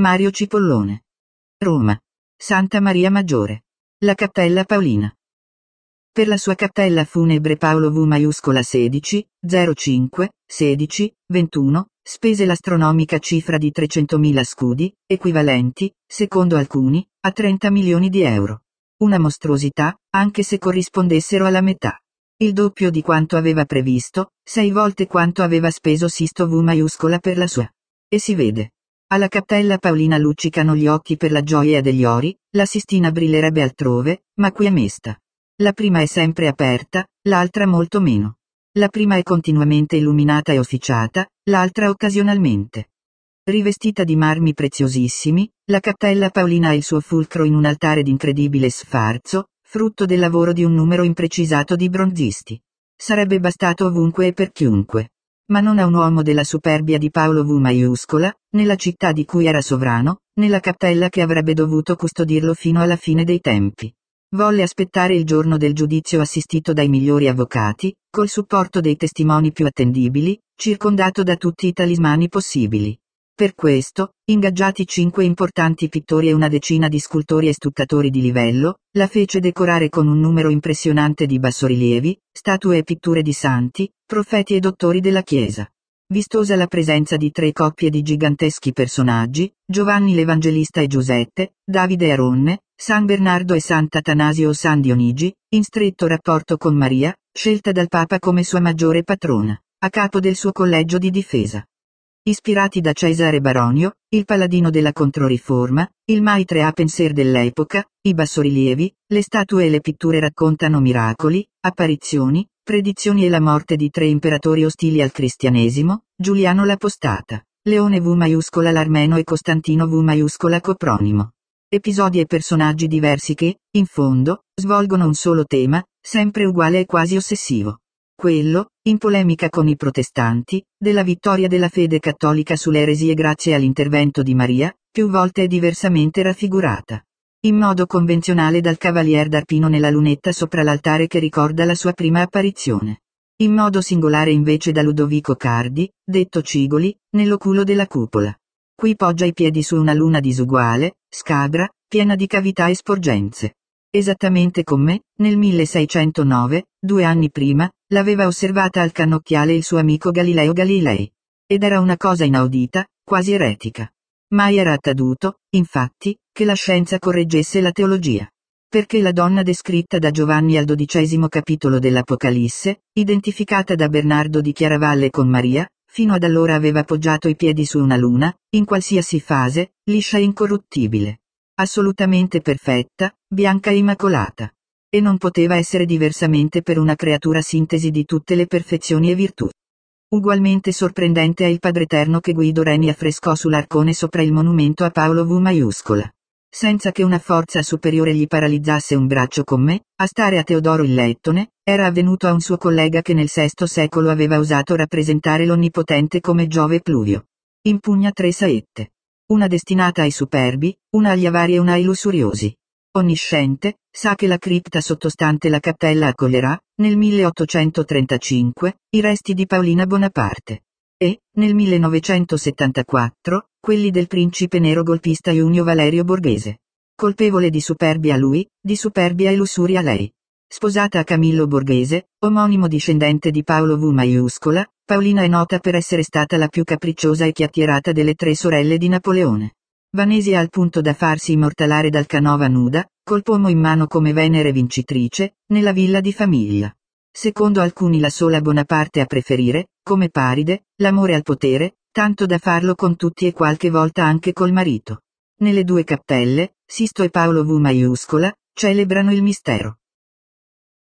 Mario Cipollone. Roma. Santa Maria Maggiore. La Cappella Paolina. Per la sua cappella funebre Paolo V maiuscola 16, 05, 16, 21, spese l'astronomica cifra di 300.000 scudi, equivalenti, secondo alcuni, a 30 milioni di euro. Una mostruosità, anche se corrispondessero alla metà. Il doppio di quanto aveva previsto, sei volte quanto aveva speso Sisto V maiuscola per la sua. E si vede. Alla Cappella Paolina luccicano gli occhi per la gioia degli ori, la Sistina brillerebbe altrove, ma qui è mesta. La prima è sempre aperta, l'altra molto meno. La prima è continuamente illuminata e officiata, l'altra occasionalmente. Rivestita di marmi preziosissimi, la Cappella Paolina ha il suo fulcro in un altare d'incredibile sfarzo, frutto del lavoro di un numero imprecisato di bronzisti. Sarebbe bastato ovunque e per chiunque ma non a un uomo della superbia di Paolo V maiuscola, nella città di cui era sovrano, nella cappella che avrebbe dovuto custodirlo fino alla fine dei tempi. Volle aspettare il giorno del giudizio assistito dai migliori avvocati, col supporto dei testimoni più attendibili, circondato da tutti i talismani possibili. Per questo, ingaggiati cinque importanti pittori e una decina di scultori e stuccatori di livello, la fece decorare con un numero impressionante di bassorilievi, statue e pitture di santi, profeti e dottori della Chiesa. Vistosa la presenza di tre coppie di giganteschi personaggi, Giovanni l'Evangelista e Giuseppe, Davide e Aronne, San Bernardo e Sant'Atanasio o San Dionigi, in stretto rapporto con Maria, scelta dal Papa come sua maggiore patrona, a capo del suo collegio di difesa. Ispirati da Cesare Baronio, il paladino della Controriforma, il maitre apenser dell'epoca, i bassorilievi, le statue e le pitture raccontano miracoli, apparizioni, predizioni e la morte di tre imperatori ostili al cristianesimo, Giuliano l'Apostata, Leone V maiuscola l'Armeno e Costantino V maiuscola Copronimo. Episodi e personaggi diversi che, in fondo, svolgono un solo tema, sempre uguale e quasi ossessivo quello, in polemica con i protestanti, della vittoria della fede cattolica sulle eresie grazie all'intervento di Maria, più volte diversamente raffigurata. In modo convenzionale dal cavalier d'Arpino nella lunetta sopra l'altare che ricorda la sua prima apparizione. In modo singolare invece da Ludovico Cardi, detto Cigoli, nell'oculo della cupola. Qui poggia i piedi su una luna disuguale, scabra, piena di cavità e sporgenze. Esattamente come, nel 1609, due anni prima, l'aveva osservata al cannocchiale il suo amico Galileo Galilei. Ed era una cosa inaudita, quasi eretica. Mai era accaduto, infatti, che la scienza correggesse la teologia. Perché la donna descritta da Giovanni al dodicesimo capitolo dell'Apocalisse, identificata da Bernardo di Chiaravalle con Maria, fino ad allora aveva poggiato i piedi su una luna, in qualsiasi fase, liscia e incorruttibile assolutamente perfetta, bianca e immacolata. E non poteva essere diversamente per una creatura sintesi di tutte le perfezioni e virtù. Ugualmente sorprendente è il Padre Eterno che Guido Reni affrescò sull'arcone sopra il monumento a Paolo V maiuscola. Senza che una forza superiore gli paralizzasse un braccio con me, a stare a Teodoro il Lettone, era avvenuto a un suo collega che nel VI secolo aveva osato rappresentare l'Onnipotente come Giove Pluvio. Impugna tre saette una destinata ai superbi, una agli avari e una ai lussuriosi. Onnisciente, sa che la cripta sottostante la cappella accoglierà, nel 1835, i resti di Paolina Bonaparte. E, nel 1974, quelli del principe nero golpista Junio Valerio Borghese. Colpevole di superbia lui, di superbia e lussuria lei. Sposata a Camillo Borghese, omonimo discendente di Paolo V maiuscola, Paolina è nota per essere stata la più capricciosa e chiacchierata delle tre sorelle di Napoleone. Vanesi è al punto da farsi immortalare dal Canova nuda, col pomo in mano come Venere vincitrice, nella villa di famiglia. Secondo alcuni la sola Bonaparte a preferire, come paride, l'amore al potere, tanto da farlo con tutti e qualche volta anche col marito. Nelle due cappelle, Sisto e Paolo V maiuscola, celebrano il mistero.